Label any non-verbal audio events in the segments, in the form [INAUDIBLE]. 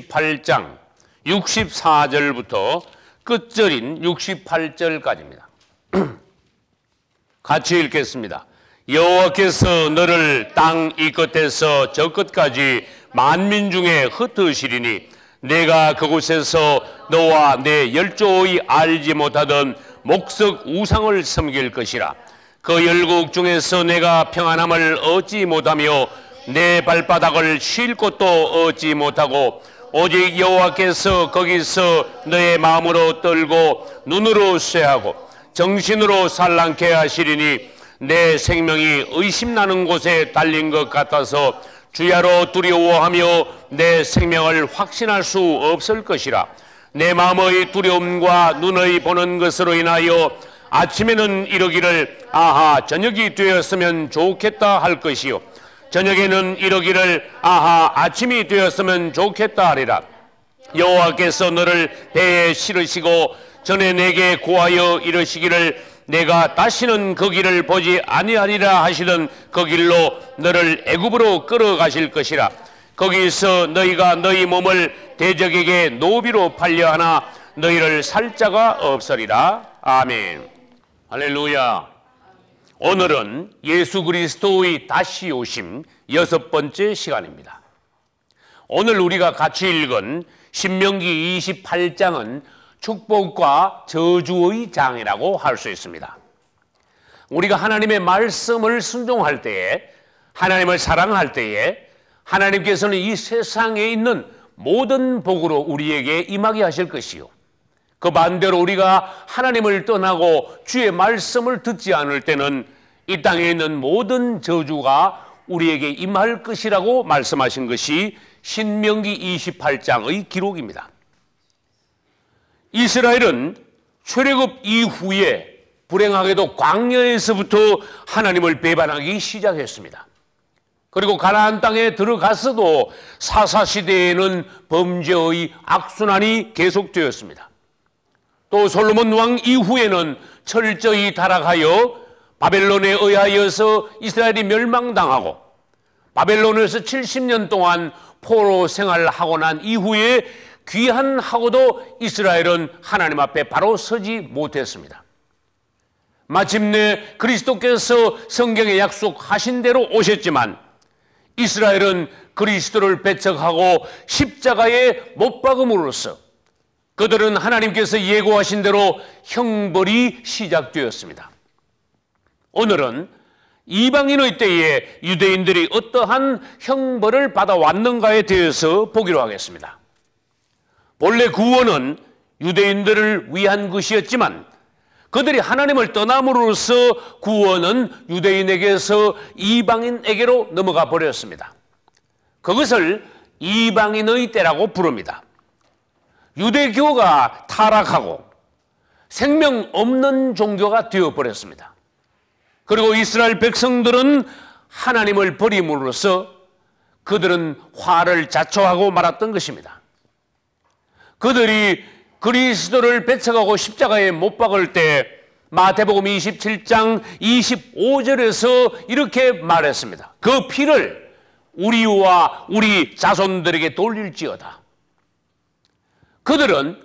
68장 64절부터 끝절인 68절까지입니다. [CLEARS THROAT] 같이 읽겠습니다. 여호와께서 너를 땅 이 끝에서 저 끝까지 만민 중에 흩으시리니 내가 그곳에서 너와 내 열조의 알지 못하던 목석 우상을 섬길 것이라 그 열국 중에서 내가 평안함을 얻지 못하며 내 발바닥을 쉴 곳도 얻지 못하고 오직 여호와께서 거기서 너의 마음으로 떨고 눈으로 쇠하고 정신으로 산란케 하시리니 내 생명이 의심나는 곳에 달린 것 같아서 주야로 두려워하며 내 생명을 확신할 수 없을 것이라 내 마음의 두려움과 눈의 보는 것으로 인하여 아침에는 이러기를 아하 저녁이 되었으면 좋겠다 할 것이요 저녁에는 이러기를 아하 아침이 되었으면 좋겠다 하리라 여호와께서 너를 배에 실으시고 전에 내게 고하여 이르시기를 내가 다시는 그 길을 보지 아니하리라 하시던 그 길로 너를 애굽으로 끌어가실 것이라 거기서 너희가 너희 몸을 대적에게 노비로 팔려 하나 너희를 살자가 없으리라 아멘 할렐루야 오늘은 예수 그리스도의 다시 오심 여섯 번째 시간입니다. 오늘 우리가 같이 읽은 신명기 28장은 축복과 저주의 장이라고 할 수 있습니다. 우리가 하나님의 말씀을 순종할 때에 하나님을 사랑할 때에 하나님께서는 이 세상에 있는 모든 복으로 우리에게 임하게 하실 것이요. 그 반대로 우리가 하나님을 떠나고 주의 말씀을 듣지 않을 때는 이 땅에 있는 모든 저주가 우리에게 임할 것이라고 말씀하신 것이 신명기 28장의 기록입니다. 이스라엘은 출애굽 이후에 불행하게도 광야에서부터 하나님을 배반하기 시작했습니다. 그리고 가나안 땅에 들어갔어도 사사 시대에는 범죄의 악순환이 계속되었습니다. 또 솔로몬 왕 이후에는 철저히 타락하여 바벨론에 의하여서 이스라엘이 멸망당하고 바벨론에서 70년 동안 포로 생활하고 을난 이후에 귀한하고도 이스라엘은 하나님 앞에 바로 서지 못했습니다. 마침내 그리스도께서 성경에 약속하신 대로 오셨지만 이스라엘은 그리스도를 배척하고 십자가에 못 박음으로써 그들은 하나님께서 예고하신 대로 형벌이 시작되었습니다. 오늘은 이방인의 때에 유대인들이 어떠한 형벌을 받아왔는가에 대해서 보기로 하겠습니다. 본래 구원은 유대인들을 위한 것이었지만 그들이 하나님을 떠남으로써 구원은 유대인에게서 이방인에게로 넘어가 버렸습니다. 그것을 이방인의 때라고 부릅니다. 유대교가 타락하고 생명 없는 종교가 되어버렸습니다. 그리고 이스라엘 백성들은 하나님을 버림으로써 그들은 화를 자초하고 말았던 것입니다. 그들이 그리스도를 배척하고 십자가에 못 박을 때 마태복음 27장 25절에서 이렇게 말했습니다. 그 피를 우리와 우리 자손들에게 돌릴지어다. 그들은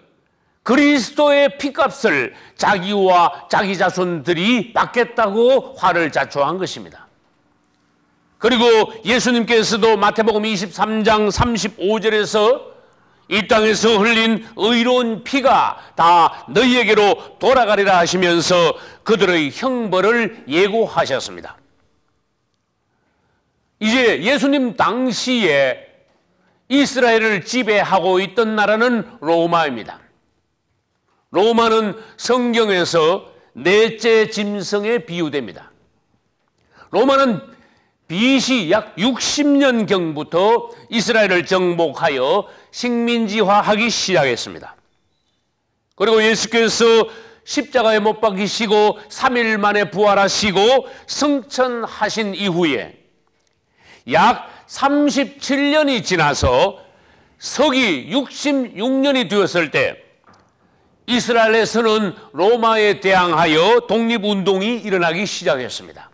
그리스도의 피값을 자기와 자기 자손들이 받겠다고 화를 자초한 것입니다. 그리고 예수님께서도 마태복음 23장 35절에서 이 땅에서 흘린 의로운 피가 다 너희에게로 돌아가리라 하시면서 그들의 형벌을 예고하셨습니다. 이제 예수님 당시에 이스라엘을 지배하고 있던 나라는 로마입니다. 로마는 성경에서 넷째 짐승에 비유됩니다. 로마는 BC 약 60년경부터 이스라엘을 정복하여 식민지화하기 시작했습니다. 그리고 예수께서 십자가에 못 박히시고 3일 만에 부활하시고 승천하신 이후에 약 37년이 지나서 서기 66년이 되었을 때 이스라엘에서는 로마에 대항하여 독립운동이 일어나기 시작했습니다.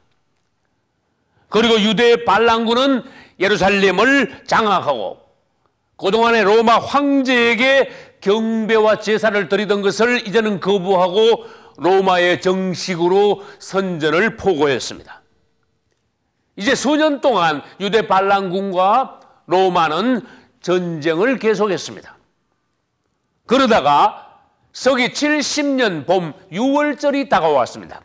그리고 유대 반란군은 예루살렘을 장악하고 그동안에 로마 황제에게 경배와 제사를 드리던 것을 이제는 거부하고 로마에 정식으로 선전을 포고했습니다. 이제 수년 동안 유대 반란군과 로마는 전쟁을 계속했습니다. 그러다가 서기 70년 봄 6월절이 다가왔습니다.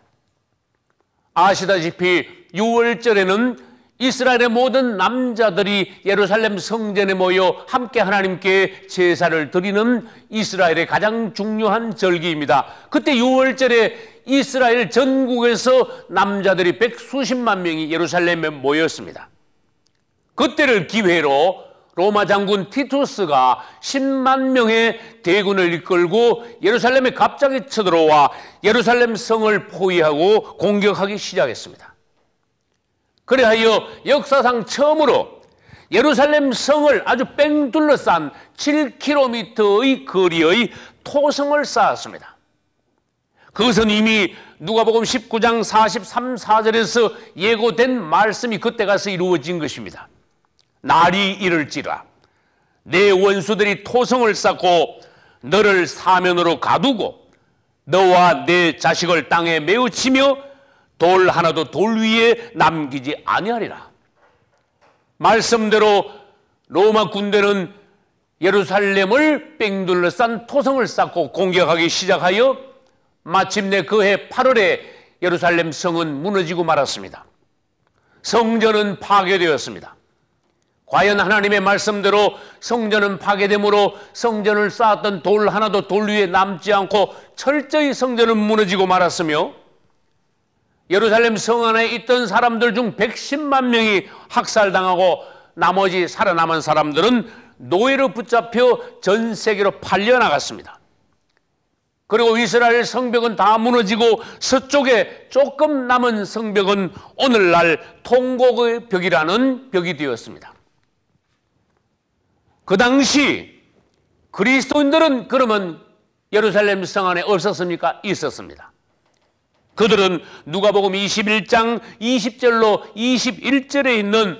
아시다시피 6월절에는 이스라엘의 모든 남자들이 예루살렘 성전에 모여 함께 하나님께 제사를 드리는 이스라엘의 가장 중요한 절기입니다. 그때 6월절에 이스라엘 전국에서 남자들이 백수십만 명이 예루살렘에 모였습니다. 그때를 기회로 로마 장군 티투스가 10만 명의 대군을 이끌고 예루살렘에 갑자기 쳐들어와 예루살렘 성을 포위하고 공격하기 시작했습니다. 그래하여 역사상 처음으로 예루살렘 성을 아주 뺑 둘러싼 7km의 거리의 토성을 쌓았습니다. 그것은 이미 누가복음 19장 43, 4절에서 예고된 말씀이 그때 가서 이루어진 것입니다. 날이 이를지라 내 원수들이 토성을 쌓고 너를 사면으로 가두고 너와 내 자식을 땅에 메우 치며 돌 하나도 돌 위에 남기지 아니하리라. 말씀대로 로마 군대는 예루살렘을 뺑둘러 싼 토성을 쌓고 공격하기 시작하여 마침내 그 해 8월에 예루살렘 성은 무너지고 말았습니다. 성전은 파괴되었습니다. 과연 하나님의 말씀대로 성전은 파괴되므로 성전을 쌓았던 돌 하나도 돌 위에 남지 않고 철저히 성전은 무너지고 말았으며 예루살렘 성 안에 있던 사람들 중 110만 명이 학살당하고 나머지 살아남은 사람들은 노예로 붙잡혀 전 세계로 팔려나갔습니다. 그리고 이스라엘 성벽은 다 무너지고 서쪽에 조금 남은 성벽은 오늘날 통곡의 벽이라는 벽이 되었습니다. 그 당시 그리스도인들은 그러면 예루살렘 성 안에 없었습니까? 있었습니다. 그들은 누가복음 21장 20절로 21절에 있는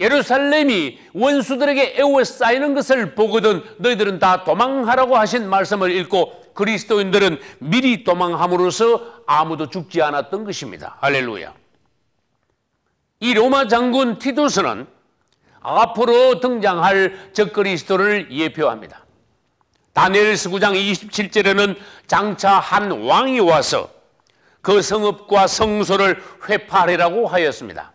예루살렘이 원수들에게 애워싸이는 것을 보거든 너희들은 다 도망하라고 하신 말씀을 읽고 그리스도인들은 미리 도망함으로써 아무도 죽지 않았던 것입니다. 할렐루야. 이 로마 장군 티도스는 앞으로 등장할 적그리스도를 예표합니다. 다니엘 19장 27절에는 장차 한 왕이 와서 그 성읍과 성소를 회파하리라고 하였습니다.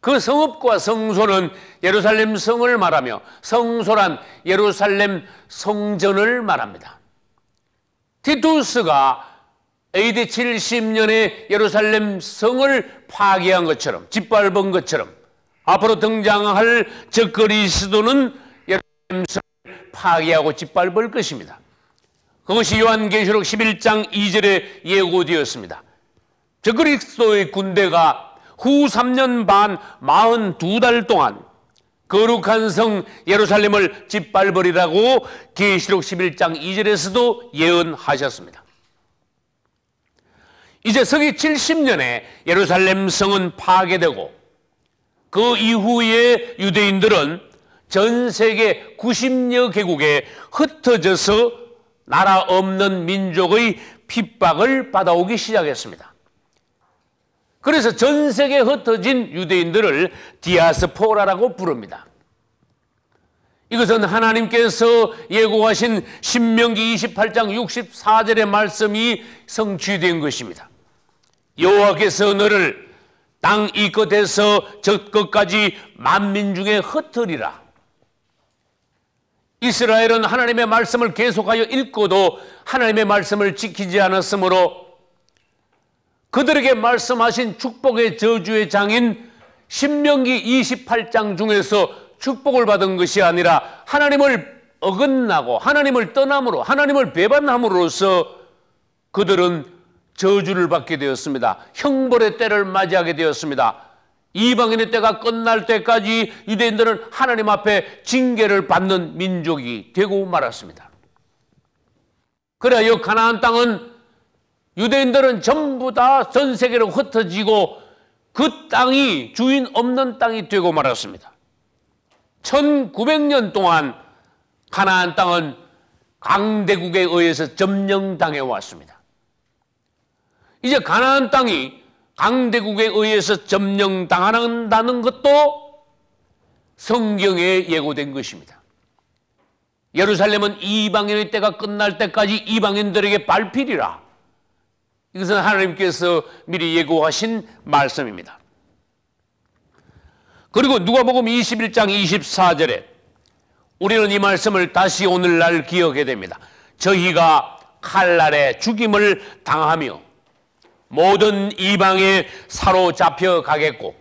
그 성읍과 성소는 예루살렘 성을 말하며 성소란 예루살렘 성전을 말합니다. 티투스가 AD 70년에 예루살렘 성을 파괴한 것처럼 짓밟은 것처럼 앞으로 등장할 적그리스도는 예루살렘 성을 파괴하고 짓밟을 것입니다. 그것이 요한계시록 11장 2절에 예고되었습니다. 적그리스도의 군대가 후 3년 반 42달 동안 거룩한 성 예루살렘을 짓밟으리라고 계시록 11장 2절에서도 예언하셨습니다. 이제 서기 70년에 예루살렘 성은 파괴되고 그 이후에 유대인들은 전 세계 90여 개국에 흩어져서 나라 없는 민족의 핍박을 받아오기 시작했습니다. 그래서 전 세계에 흩어진 유대인들을 디아스포라라고 부릅니다. 이것은 하나님께서 예고하신 신명기 28장 64절의 말씀이 성취된 것입니다. 여호와께서 너를 땅 이끝에서 저 끝까지 만민 중에 흩으리라. 이스라엘은 하나님의 말씀을 계속하여 읽고도 하나님의 말씀을 지키지 않았으므로 그들에게 말씀하신 축복의 저주의 장인 신명기 28장 중에서 축복을 받은 것이 아니라 하나님을 어긋나고 하나님을 떠남으로 하나님을 배반함으로써 그들은 저주를 받게 되었습니다. 형벌의 때를 맞이하게 되었습니다. 이방인의 때가 끝날 때까지 유대인들은 하나님 앞에 징계를 받는 민족이 되고 말았습니다. 그래요 가나안 땅은 유대인들은 전부 다 전 세계로 흩어지고 그 땅이 주인 없는 땅이 되고 말았습니다. 1900년 동안 가나안 땅은 강대국에 의해서 점령당해 왔습니다. 이제 가나안 땅이 강대국에 의해서 점령당한다는 것도 성경에 예고된 것입니다. 예루살렘은 이방인의 때가 끝날 때까지 이방인들에게 발필이라 이것은 하나님께서 미리 예고하신 말씀입니다. 그리고 누가복음 21장 24절에 우리는 이 말씀을 다시 오늘날 기억해야 됩니다. 저희가 칼날에 죽임을 당하며 모든 이방에 사로잡혀 가겠고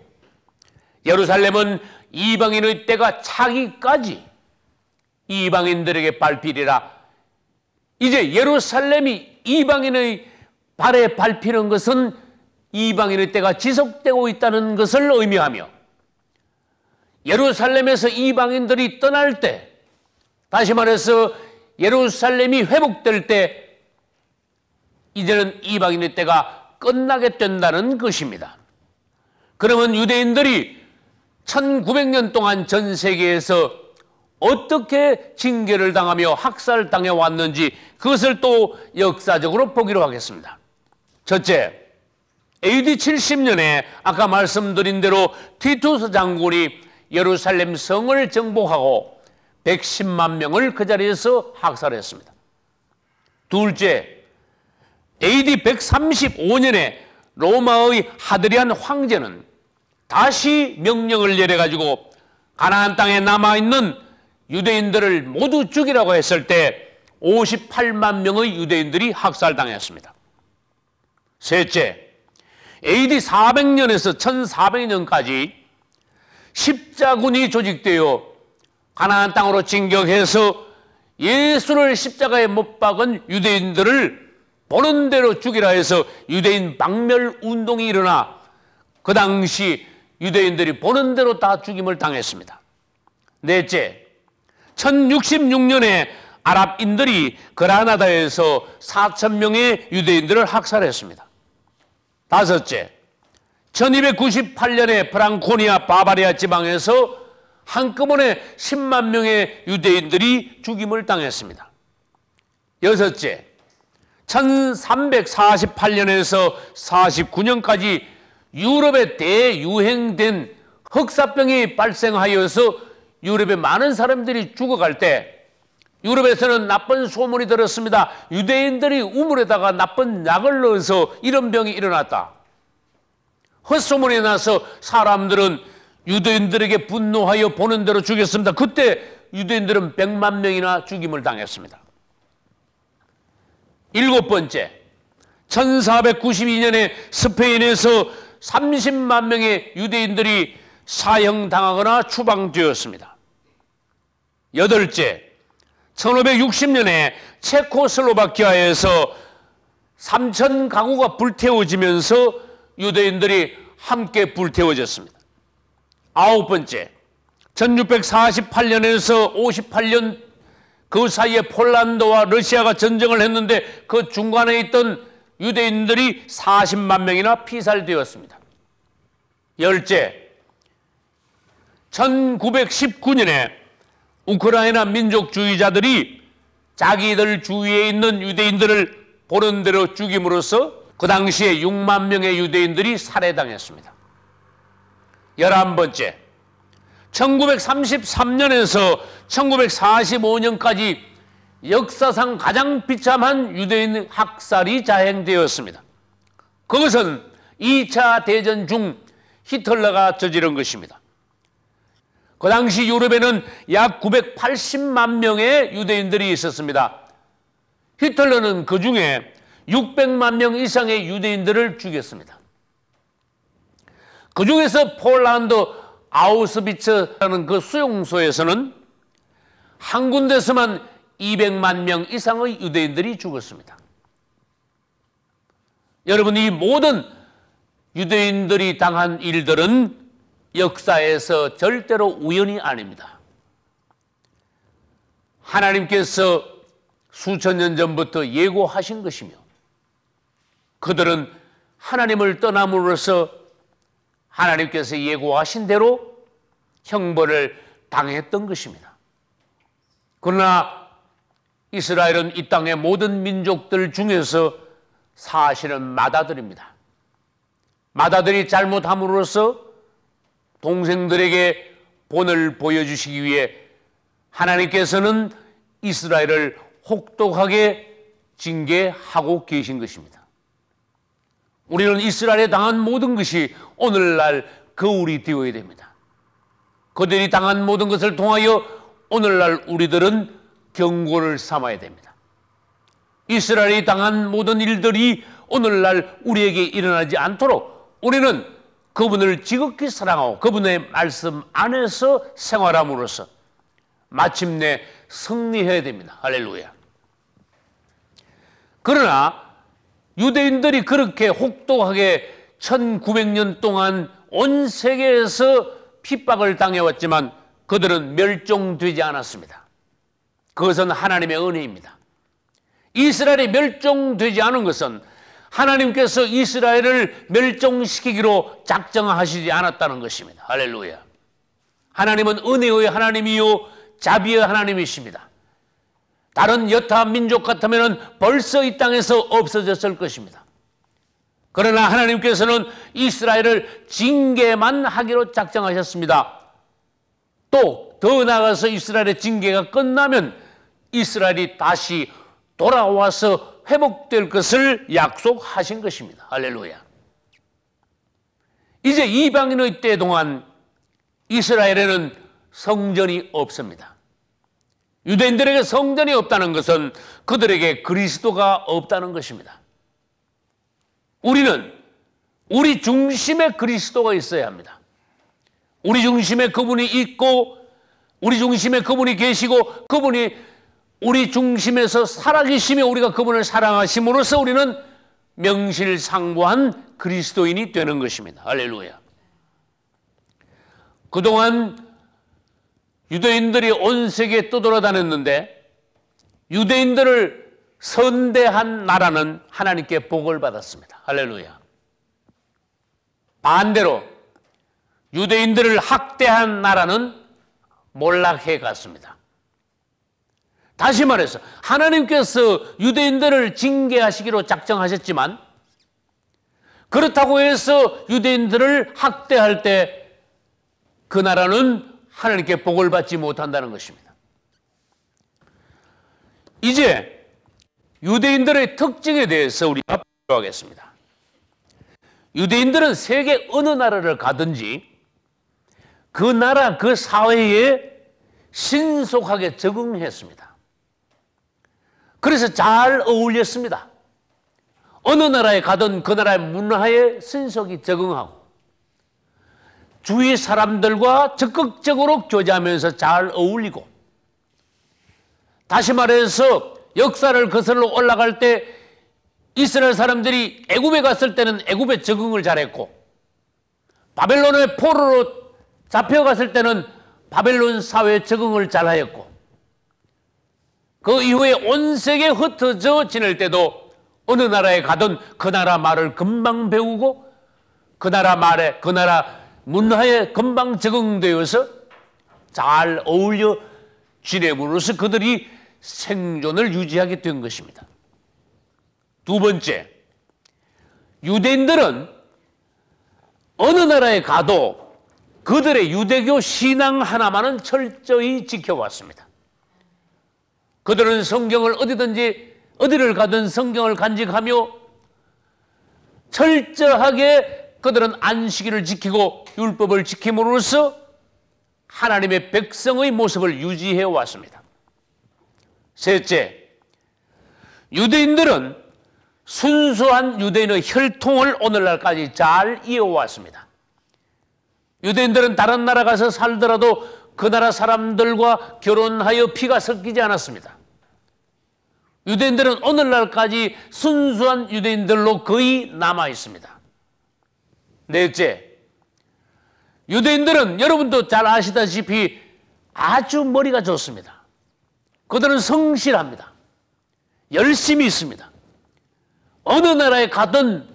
예루살렘은 이방인의 때가 차기까지 이방인들에게 밟히리라. 이제 예루살렘이 이방인의 발에 밟히는 것은 이방인의 때가 지속되고 있다는 것을 의미하며 예루살렘에서 이방인들이 떠날 때 다시 말해서 예루살렘이 회복될 때 이제는 이방인의 때가 끝나게 된다는 것입니다. 그러면 유대인들이 1900년 동안 전 세계에서 어떻게 징계를 당하며 학살당해 왔는지 그것을 또 역사적으로 보기로 하겠습니다. 첫째, AD 70년에 아까 말씀드린 대로 티투스 장군이 예루살렘 성을 정복하고 110만 명을 그 자리에서 학살했습니다. 둘째, AD 135년에 로마의 하드리안 황제는 다시 명령을 내려가지고 가나안 땅에 남아있는 유대인들을 모두 죽이라고 했을 때 58만 명의 유대인들이 학살당했습니다. 셋째, AD 400년에서 1400년까지 십자군이 조직되어 가나안 땅으로 진격해서 예수를 십자가에 못 박은 유대인들을 보는 대로 죽이라 해서 유대인 박멸 운동이 일어나 그 당시 유대인들이 보는 대로 다 죽임을 당했습니다. 넷째, 1066년에 아랍인들이 그라나다에서 4천 명의 유대인들을 학살했습니다. 다섯째, 1298년에 프랑코니아 바바리아 지방에서 한꺼번에 10만 명의 유대인들이 죽임을 당했습니다. 여섯째, 1348년에서 49년까지 유럽에 대유행된 흑사병이 발생하여서 유럽의 많은 사람들이 죽어갈 때 유럽에서는 나쁜 소문이 들었습니다. 유대인들이 우물에다가 나쁜 약을 넣어서 이런 병이 일어났다. 헛소문이 나서 사람들은 유대인들에게 분노하여 보는 대로 죽였습니다. 그때 유대인들은 100만 명이나 죽임을 당했습니다. 일곱 번째, 1492년에 스페인에서 30만 명의 유대인들이 사형당하거나 추방되었습니다. 여덟째, 1560년에 체코슬로바키아에서 3천 가구가 불태워지면서 유대인들이 함께 불태워졌습니다. 아홉 번째, 1648년에서 58년 그 사이에 폴란드와 러시아가 전쟁을 했는데 그 중간에 있던 유대인들이 40만 명이나 피살되었습니다. 열째, 1919년에 우크라이나 민족주의자들이 자기들 주위에 있는 유대인들을 보는 대로 죽임으로써 그 당시에 6만 명의 유대인들이 살해당했습니다. 1 1 번째, 1933년에서 1945년까지 역사상 가장 비참한 유대인 학살이 자행되었습니다. 그것은 2차 대전 중 히틀러가 저지른 것입니다. 그 당시 유럽에는 약 980만 명의 유대인들이 있었습니다. 히틀러는 그 중에 600만 명 이상의 유대인들을 죽였습니다. 그 중에서 폴란드 아우스비츠라는 그 수용소에서는 한 군데서만 200만 명 이상의 유대인들이 죽었습니다. 여러분, 이 모든 유대인들이 당한 일들은 역사에서 절대로 우연이 아닙니다. 하나님께서 수천 년 전부터 예고하신 것이며 그들은 하나님을 떠남으로써 하나님께서 예고하신 대로 형벌을 당했던 것입니다. 그러나 이스라엘은 이 땅의 모든 민족들 중에서 사실은 마다들입니다. 마다들이 잘못함으로써 동생들에게 본을 보여주시기 위해 하나님께서는 이스라엘을 혹독하게 징계하고 계신 것입니다. 우리는 이스라엘에 당한 모든 것이 오늘날 거울이 되어야 됩니다. 그들이 당한 모든 것을 통하여 오늘날 우리들은 경고를 삼아야 됩니다. 이스라엘이 당한 모든 일들이 오늘날 우리에게 일어나지 않도록 우리는 그분을 지극히 사랑하고 그분의 말씀 안에서 생활함으로써 마침내 승리해야 됩니다. 할렐루야. 그러나 유대인들이 그렇게 혹독하게 1900년 동안 온 세계에서 핍박을 당해왔지만 그들은 멸종되지 않았습니다. 그것은 하나님의 은혜입니다. 이스라엘이 멸종되지 않은 것은 하나님께서 이스라엘을 멸종시키기로 작정하시지 않았다는 것입니다. 할렐루야. 하나님은 은혜의 하나님이요 자비의 하나님이십니다. 다른 여타 민족 같으면 벌써 이 땅에서 없어졌을 것입니다. 그러나 하나님께서는 이스라엘을 징계만 하기로 작정하셨습니다. 또 더 나아가서 이스라엘의 징계가 끝나면 이스라엘이 다시 돌아와서 회복될 것을 약속하신 것입니다. 할렐루야. 이제 이방인의 때 동안 이스라엘에는 성전이 없습니다. 유대인들에게 성전이 없다는 것은 그들에게 그리스도가 없다는 것입니다. 우리는 우리 중심에 그리스도가 있어야 합니다. 우리 중심에 그분이 있고 우리 중심에 그분이 계시고 그분이 우리 중심에서 살아계시며 우리가 그분을 사랑하심으로써 우리는 명실상부한 그리스도인이 되는 것입니다. 할렐루야. 그동안 유대인들이 온 세계에 떠돌아다녔는데 유대인들을 선대한 나라는 하나님께 복을 받았습니다. 할렐루야. 반대로 유대인들을 학대한 나라는 몰락해 갔습니다. 다시 말해서 하나님께서 유대인들을 징계하시기로 작정하셨지만 그렇다고 해서 유대인들을 학대할 때 그 나라는 하나님께 복을 받지 못한다는 것입니다. 이제 유대인들의 특징에 대해서 우리가 필요하겠습니다. 유대인들은 세계 어느 나라를 가든지 그 나라 그 사회에 신속하게 적응했습니다. 그래서 잘 어울렸습니다. 어느 나라에 가든 그 나라의 문화에 신속히 적응하고 주위 사람들과 적극적으로 교제하면서 잘 어울리고 다시 말해서 역사를 거슬러 올라갈 때 이스라엘 사람들이 애굽에 갔을 때는 애굽에 적응을 잘했고 바벨론의 포로로 잡혀갔을 때는 바벨론 사회에 적응을 잘하였고 그 이후에 온세계 흩어져 지낼 때도 어느 나라에 가든 그 나라 말을 금방 배우고 그 나라 말에 그 나라 문화에 금방 적응되어서 잘 어울려 지내므로써 그들이 생존을 유지하게 된 것입니다. 두 번째, 유대인들은 어느 나라에 가도 그들의 유대교 신앙 하나만은 철저히 지켜왔습니다. 그들은 성경을 어디든지 어디를 가든 성경을 간직하며 철저하게 그들은 안식일을 지키고 율법을 지킴으로써 하나님의 백성의 모습을 유지해 왔습니다. 셋째, 유대인들은 순수한 유대인의 혈통을 오늘날까지 잘 이어왔습니다. 유대인들은 다른 나라 가서 살더라도 그 나라 사람들과 결혼하여 피가 섞이지 않았습니다. 유대인들은 오늘날까지 순수한 유대인들로 거의 남아 있습니다. 넷째, 유대인들은 여러분도 잘 아시다시피 아주 머리가 좋습니다. 그들은 성실합니다. 열심히 있습니다. 어느 나라에 가든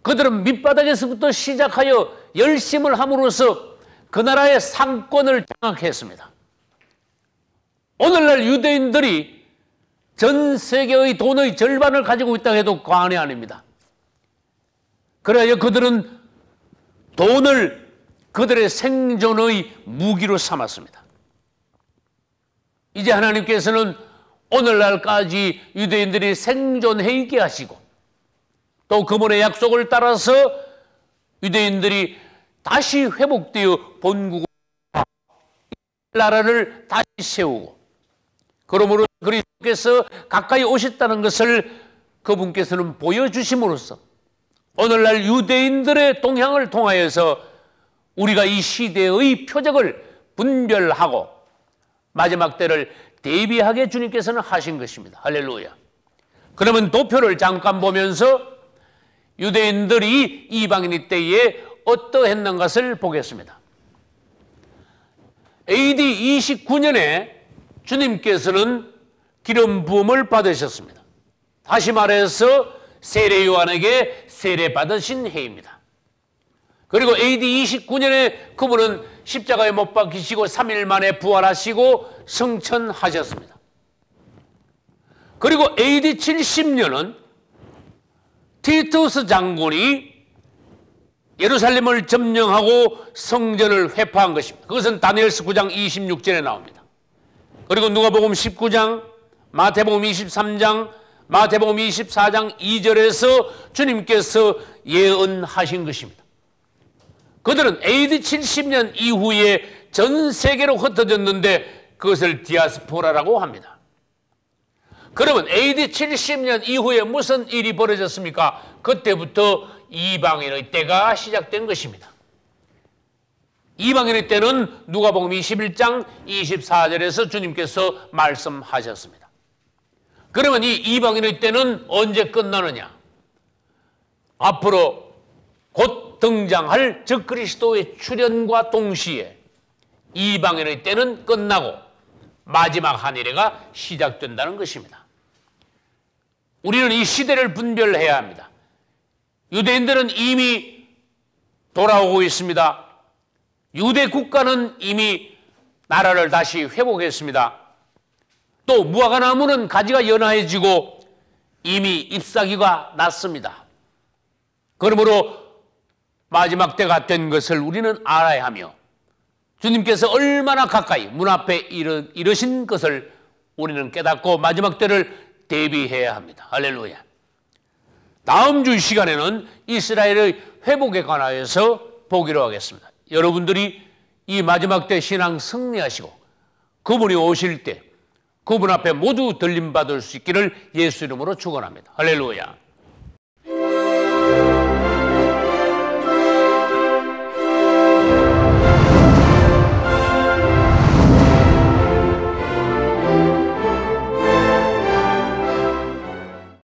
그들은 밑바닥에서부터 시작하여 열심을 함으로써 그 나라의 상권을 장악했습니다. 오늘날 유대인들이 전 세계의 돈의 절반을 가지고 있다고 해도 과언이 아닙니다. 그래야 그들은 돈을 그들의 생존의 무기로 삼았습니다. 이제 하나님께서는 오늘날까지 유대인들이 생존해 있게 하시고 또 그분의 약속을 따라서 유대인들이 다시 회복되어 본국과 나라를 다시 세우고 그러므로 그리스도께서 가까이 오셨다는 것을 그분께서는 보여주심으로써 오늘날 유대인들의 동향을 통하여서 우리가 이 시대의 표적을 분별하고 마지막 때를 대비하게 주님께서는 하신 것입니다. 할렐루야. 그러면 도표를 잠깐 보면서 유대인들이 이방인 때에 어떠했는 것을 보겠습니다. AD 29년에 주님께서는 기름 부음을 받으셨습니다. 다시 말해서 세례 요한에게 세례 받으신 해입니다. 그리고 AD 29년에 그분은 십자가에 못 박히시고 3일 만에 부활하시고 성천하셨습니다 그리고 AD 70년은 티투스 장군이 예루살렘을 점령하고 성전을 회파한 것입니다. 그것은 다니엘스 9장 26절에 나옵니다. 그리고 누가복음 19장, 마태복음 23장, 마태복음 24장 2절에서 주님께서 예언하신 것입니다. 그들은 AD 70년 이후에 전 세계로 흩어졌는데 그것을 디아스포라라고 합니다. 그러면 AD 70년 이후에 무슨 일이 벌어졌습니까? 그때부터 이방인의 때가 시작된 것입니다. 이방인의 때는 누가복음 21장 24절에서 주님께서 말씀하셨습니다. 그러면 이 이방인의 때는 언제 끝나느냐? 앞으로 곧 등장할 즉 그리스도의 출현과 동시에 이방인의 때는 끝나고 마지막 한 이래가 시작된다는 것입니다. 우리는 이 시대를 분별해야 합니다. 유대인들은 이미 돌아오고 있습니다. 유대 국가는 이미 나라를 다시 회복했습니다. 또 무화과 나무는 가지가 연하해지고 이미 잎사귀가 났습니다. 그러므로 마지막 때가 된 것을 우리는 알아야 하며 주님께서 얼마나 가까이 문 앞에 이르, 이르신 것을 우리는 깨닫고 마지막 때를 대비해야 합니다. 할렐루야. 다음 주 시간에는 이스라엘의 회복에 관하여서 보기로 하겠습니다. 여러분들이 이 마지막 때 신앙 승리하시고 그분이 오실 때 그분 앞에 모두 들림받을 수 있기를 예수 이름으로 축원합니다. 할렐루야.